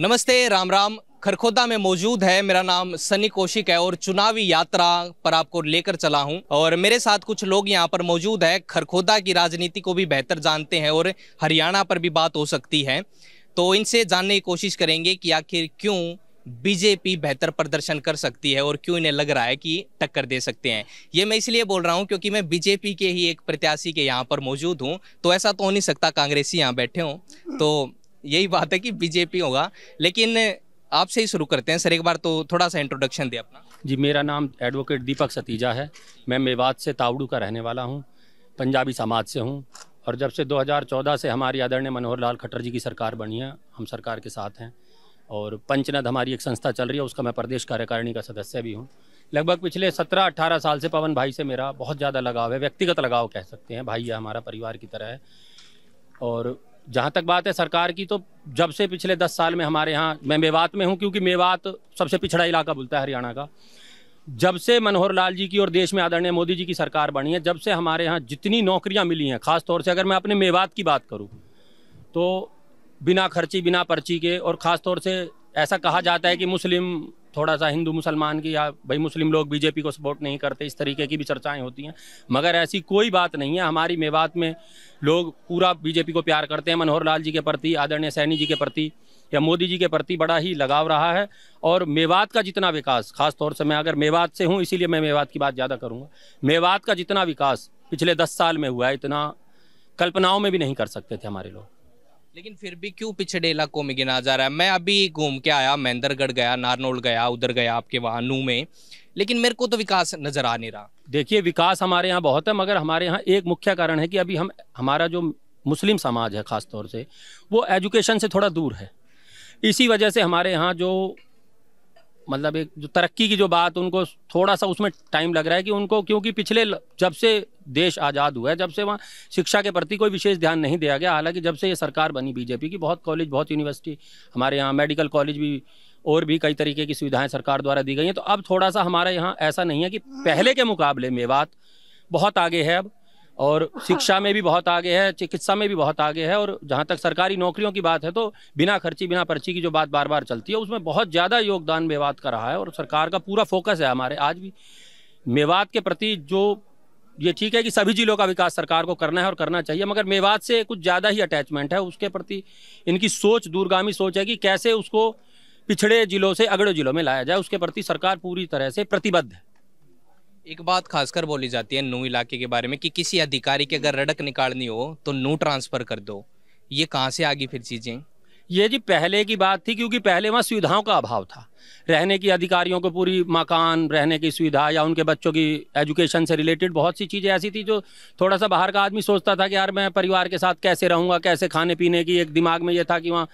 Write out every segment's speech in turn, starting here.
नमस्ते राम राम खरखोदा में मौजूद है मेरा नाम सनी कौशिक है और चुनावी यात्रा पर आपको लेकर चला हूं और मेरे साथ कुछ लोग यहां पर मौजूद है खरखोदा की राजनीति को भी बेहतर जानते हैं और हरियाणा पर भी बात हो सकती है तो इनसे जानने की कोशिश करेंगे कि आखिर क्यों बीजेपी बेहतर प्रदर्शन कर सकती है और क्यों इन्हें लग रहा है कि टक्कर दे सकते हैं ये मैं इसलिए बोल रहा हूँ क्योंकि मैं बीजेपी के ही एक प्रत्याशी के यहाँ पर मौजूद हूँ तो ऐसा तो हो नहीं सकता कांग्रेसी यहाँ बैठे हों तो यही बात है कि बीजेपी होगा लेकिन आपसे ही शुरू करते हैं सर एक बार तो थोड़ा सा इंट्रोडक्शन दे अपना जी मेरा नाम एडवोकेट दीपक सतीजा है मैं मेवात से तावड़ू का रहने वाला हूँ पंजाबी समाज से हूँ और जब से 2014 से हमारी आदरणीय मनोहर लाल खट्टर जी की सरकार बनी है हम सरकार के साथ हैं और पंचनद हमारी एक संस्था चल रही है उसका मैं प्रदेश कार्यकारिणी का सदस्य भी हूँ लगभग पिछले सत्रह अट्ठारह साल से पवन भाई से मेरा बहुत ज़्यादा लगाव है व्यक्तिगत लगाव कह सकते हैं भाई है हमारा परिवार की तरह है और जहाँ तक बात है सरकार की तो जब से पिछले दस साल में हमारे यहाँ मैं मेवात में हूँ क्योंकि मेवात सबसे पिछड़ा इलाका बोलता है हरियाणा का जब से मनोहर लाल जी की और देश में आदरणीय मोदी जी की सरकार बनी है जब से हमारे यहाँ जितनी नौकरियाँ मिली हैं ख़ास तौर से अगर मैं अपने मेवात की बात करूँ तो बिना खर्ची बिना पर्ची के और ख़ास तौर से ऐसा कहा जाता है कि मुस्लिम थोड़ा सा हिंदू मुसलमान की या भाई मुस्लिम लोग बीजेपी को सपोर्ट नहीं करते इस तरीके की भी चर्चाएं होती हैं मगर ऐसी कोई बात नहीं है हमारी मेवात में लोग पूरा बीजेपी को प्यार करते हैं मनोहर लाल जी के प्रति आदरणीय सैनी जी के प्रति या मोदी जी के प्रति बड़ा ही लगाव रहा है और मेवात का जितना विकास खास तौर से मैं अगर मेवात से हूँ इसीलिए मैं मेवात की बात ज़्यादा करूँगा मेवात का जितना विकास पिछले दस साल में हुआ है इतना कल्पनाओं में भी नहीं कर सकते थे हमारे लोग लेकिन फिर भी क्यों पिछड़े इलाकों में गिना जा रहा है मैं अभी घूम के आया महेंद्रगढ़ गया नारनोल गया उधर गया आपके वहाँ नू में लेकिन मेरे को तो विकास नजर आ नहीं रहा देखिए विकास हमारे यहाँ बहुत है मगर हमारे यहाँ एक मुख्य कारण है कि अभी हम हमारा जो मुस्लिम समाज है ख़ासतौर से वो एजुकेशन से थोड़ा दूर है इसी वजह से हमारे यहाँ जो मतलब एक जो तरक्की की जो बात उनको थोड़ा सा उसमें टाइम लग रहा है कि उनको क्योंकि पिछले जब से देश आज़ाद हुआ है जब से वहाँ शिक्षा के प्रति कोई विशेष ध्यान नहीं दिया गया हालांकि जब से ये सरकार बनी बीजेपी की बहुत कॉलेज बहुत यूनिवर्सिटी हमारे यहाँ मेडिकल कॉलेज भी और भी कई तरीके की सुविधाएँ सरकार द्वारा दी गई हैं तो अब थोड़ा सा हमारे यहाँ ऐसा नहीं है कि पहले के मुकाबले मेवात बहुत आगे है अब और हाँ। शिक्षा में भी बहुत आगे है चिकित्सा में भी बहुत आगे है और जहाँ तक सरकारी नौकरियों की बात है तो बिना खर्ची बिना पर्ची की जो बात बार बार चलती है उसमें बहुत ज़्यादा योगदान मेवात का रहा है और सरकार का पूरा फोकस है हमारे आज भी मेवात के प्रति जो ये ठीक है कि सभी जिलों का विकास सरकार को करना है और करना चाहिए मगर मेवात से कुछ ज़्यादा ही अटैचमेंट है उसके प्रति इनकी सोच दूरगामी सोच है कि कैसे उसको पिछड़े जिलों से अगड़े जिलों में लाया जाए उसके प्रति सरकार पूरी तरह से प्रतिबद्ध है एक बात खासकर बोली जाती है नू इलाके के बारे में कि किसी अधिकारी की अगर रड़क निकालनी हो तो नू ट्रांसफर कर दो ये कहाँ से आगे फिर चीजें ये जी पहले की बात थी क्योंकि पहले वहाँ सुविधाओं का अभाव था रहने की अधिकारियों को पूरी मकान रहने की सुविधा या उनके बच्चों की एजुकेशन से रिलेटेड बहुत सी चीज़ें ऐसी थी जो थोड़ा सा बाहर का आदमी सोचता था कि यार मैं परिवार के साथ कैसे रहूँगा कैसे खाने पीने की एक दिमाग में ये था कि वहाँ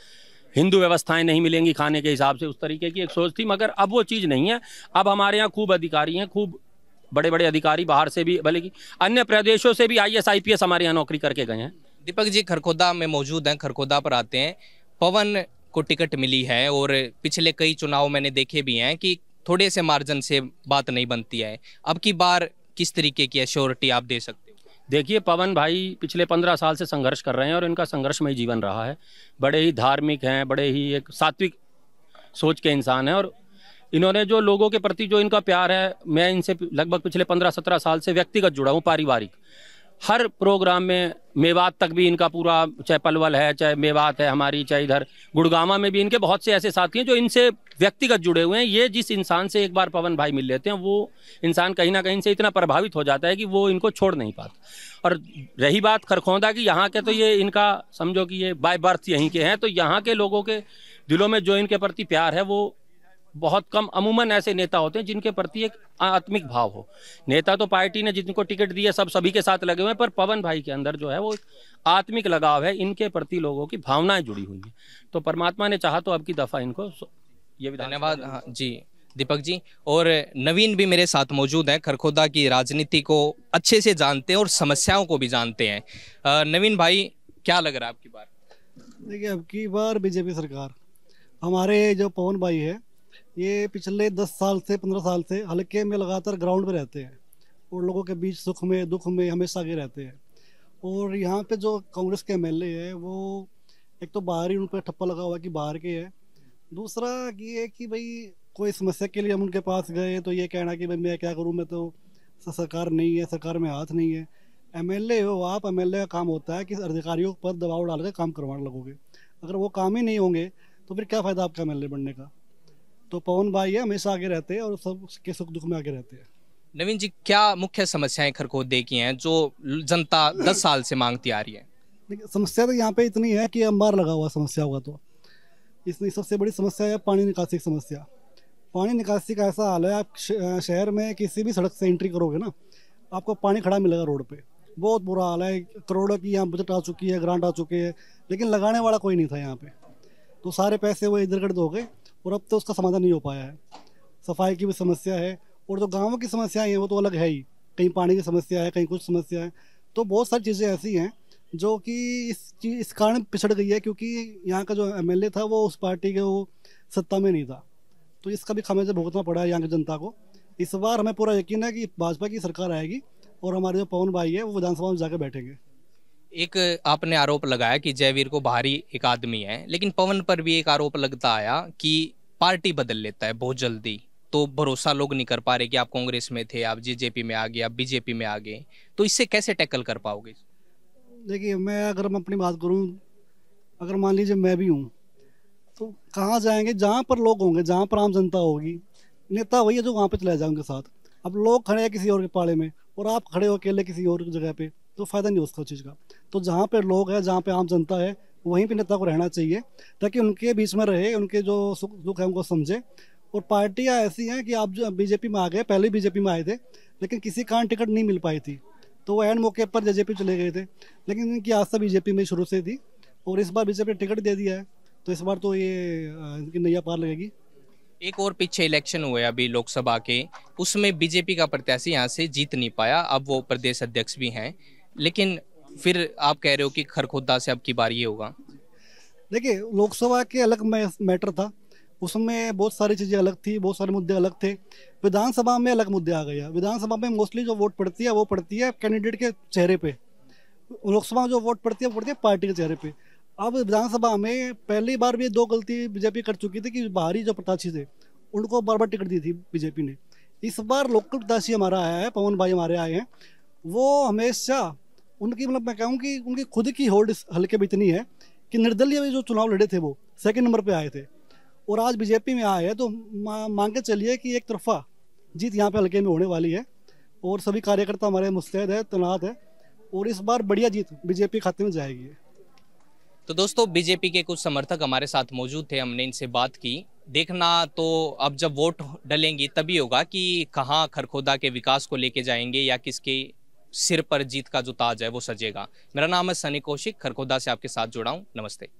हिंदू व्यवस्थाएं नहीं मिलेंगी खाने के हिसाब से उस तरीके की एक सोच थी मगर अब वो चीज़ नहीं है अब हमारे यहाँ खूब अधिकारी हैं खूब बड़े बड़े अधिकारी बाहर से भी भले कि अन्य प्रदेशों से भी I S I P S हमारे यहाँ नौकरी करके गए हैं दीपक जी खरखोदा में मौजूद हैं खरखोदा पर आते हैं पवन को टिकट मिली है और पिछले कई चुनाव मैंने देखे भी हैं कि थोड़े से मार्जिन से बात नहीं बनती है अब की बार किस तरीके की एश्योरिटी आप दे सकते हो देखिए पवन भाई पिछले पंद्रह साल से संघर्ष कर रहे हैं और इनका संघर्षमय जीवन रहा है बड़े ही धार्मिक हैं बड़े ही एक सात्विक सोच के इंसान हैं और इन्होंने जो लोगों के प्रति जो इनका प्यार है मैं इनसे लगभग पिछले पंद्रह सत्रह साल से व्यक्तिगत जुड़ा हूँ पारिवारिक हर प्रोग्राम में मेवात तक भी इनका पूरा चाहे पलवल है चाहे मेवात है हमारी चाहे इधर गुड़गामा में भी इनके बहुत से ऐसे साथी हैं जो इनसे व्यक्तिगत जुड़े हुए हैं ये जिस इंसान से एक बार पवन भाई मिल लेते हैं वो इंसान कहीं ना कहीं से इतना प्रभावित हो जाता है कि वो इनको छोड़ नहीं पाता और रही बात खरखोंदा की यहाँ के तो ये इनका समझो कि ये बाय बर्थ यहीं के हैं तो यहाँ के लोगों के दिलों में जो इनके प्रति प्यार है वो बहुत कम अमूमन ऐसे नेता होते हैं जिनके प्रति एक आत्मिक भाव हो नेता तो पार्टी ने जिनको टिकट दिया सब सभी के साथ लगे हुए हैं पर पवन भाई के अंदर जो है वो आत्मिक लगाव है इनके प्रति लोगों की भावनाएं जुड़ी हुई हैं तो परमात्मा ने चाहा तो अब की दफ़ा इनको ये भी धन्यवाद हाँ, जी दीपक जी और नवीन भी मेरे साथ मौजूद हैं खरखोदा की राजनीति को अच्छे से जानते हैं और समस्याओं को भी जानते हैं नवीन भाई क्या लग रहा है आपकी बार देखिए अब की बार बीजेपी सरकार हमारे जो पवन भाई है ये पिछले दस साल से पंद्रह साल से हल्के में लगातार ग्राउंड में रहते हैं और लोगों के बीच सुख में दुख में हमेशा आगे रहते हैं और यहाँ पे जो कांग्रेस के एम है वो एक तो बाहर ही उन पर ठप्पा लगा हुआ कि बाहर के है दूसरा ये है कि भाई कोई समस्या के लिए हम उनके पास गए तो ये कहना कि भाई मैं क्या करूँ मैं तो सरकार नहीं है सरकार में हाथ नहीं है एम हो आप एम का काम होता है कि अधिकारियों पर दबाव डालकर काम करवाने लगोगे अगर वो काम ही नहीं होंगे तो फिर क्या फ़ायदा आपका एम बनने का तो पवन भाई हमेशा आगे रहते हैं और सब के सुख दुख में आगे रहते हैं नवीन जी क्या मुख्य समस्याएं खरखोदे की हैं जो जनता दस साल से मांगती आ रही है समस्या तो यहाँ पे इतनी है कि अंबार लगा हुआ समस्या हुआ तो इसमें सबसे बड़ी समस्या है पानी निकासी की समस्या पानी निकासी का ऐसा हाल है आप शहर में किसी भी सड़क से एंट्री करोगे ना आपको पानी खड़ा मिलेगा रोड पे बहुत बुरा हाल है करोड़ों की यहाँ बजट आ चुकी है ग्रांट आ चुके हैं लेकिन लगाने वाला कोई नहीं था यहाँ पे तो सारे पैसे वो इधर कट हो गए और अब तो उसका समाधान नहीं हो पाया है सफाई की भी समस्या है और जो तो गाँव की समस्याएँ हैं वो तो अलग है ही कहीं पानी की समस्या है कहीं कुछ समस्या है तो बहुत सारी चीज़ें ऐसी हैं जो कि इस इस कारण पिछड़ गई है क्योंकि यहाँ का जो एम था वो उस पार्टी के वो सत्ता में नहीं था तो इसका भी खामियाजा भुगतना पड़ा है यहाँ की जनता को इस बार हमें पूरा यकीन है कि भाजपा की सरकार आएगी और हमारे जो पवन भाई है वो विधानसभा में जाकर बैठेंगे एक आपने आरोप लगाया कि जयवीर को बाहरी एक आदमी है लेकिन पवन पर भी एक आरोप लगता आया कि पार्टी बदल लेता है बहुत जल्दी तो भरोसा लोग नहीं कर पा रहे कि आप कांग्रेस में थे आप जेजेपी में आ गए आप बीजेपी में आ गए तो इससे कैसे टैकल कर पाओगे देखिए मैं अगर मैं अपनी बात करूँ अगर मान लीजिए मैं भी हूँ तो कहाँ जाएंगे जहाँ पर लोग होंगे जहाँ पर आम जनता होगी नेता वही है जो वहाँ पर चले जाए उनके साथ अब लोग खड़े हैं किसी और के पाड़े में और आप खड़े हो अकेले किसी और जगह पे तो फ़ायदा नहीं उस चीज़ का तो जहाँ पे लोग हैं जहाँ पे आम जनता है वहीं पर नेता को रहना चाहिए ताकि उनके बीच में रहे उनके जो सुख दुख है उनको समझे और पार्टियाँ ऐसी हैं कि आप जो बीजेपी में आ गए पहले बीजेपी में आए थे लेकिन किसी कारण टिकट नहीं मिल पाई थी तो वो एंड मौके पर जेजेपी चले गए थे लेकिन इनकी आस्था बीजेपी में शुरू से थी और इस बार बीजेपी ने टिकट दे दिया है तो इस बार तो ये इनकी नैया पार लगेगी एक और पीछे इलेक्शन हुए अभी लोकसभा के उसमें बीजेपी का प्रत्याशी यहाँ से जीत नहीं पाया अब वो प्रदेश अध्यक्ष भी हैं लेकिन फिर आप कह रहे हो कि खरखोदा से अब की बार ये होगा देखिए लोकसभा के अलग मैटर था उसमें बहुत सारी चीज़ें अलग थी बहुत सारे मुद्दे अलग थे विधानसभा में अलग मुद्दे आ गया विधानसभा में मोस्टली जो वोट पड़ती है वो पड़ती है कैंडिडेट के चेहरे पे लोकसभा में जो वोट पड़ती है वो पड़ती है पार्टी के चेहरे पे अब विधानसभा में पहली बार भी दो गलती बीजेपी कर चुकी थी कि बाहरी जो प्रत्याशी थे उनको बार बार टिकट दी थी बीजेपी ने इस बार लोकल प्रत्याशी हमारा आया है पवन भाई हमारे आए हैं वो हमेशा उनकी मतलब मैं कहूँ कि उनकी खुद की होल्ड इस हल्के में इतनी है कि निर्दलीय जो चुनाव लड़े थे वो सेकेंड नंबर पर आए थे और आज बीजेपी में आए हैं तो मा, मांग के चलिए कि एक तरफा जीत यहाँ पे हल्के में होने वाली है और सभी कार्यकर्ता हमारे मुस्तैद है तनात है और इस बार बढ़िया जीत बीजेपी खाते में जाएगी तो दोस्तों बीजेपी के कुछ समर्थक हमारे साथ मौजूद थे हमने इनसे बात की देखना तो अब जब वोट डलेंगी तभी होगा कि कहाँ खरखोदा के विकास को लेके जाएंगे या किसके सिर पर जीत का जो ताज है वो सजेगा मेरा नाम है सनी कौशिक खरखोदा से आपके साथ जुड़ा हूँ नमस्ते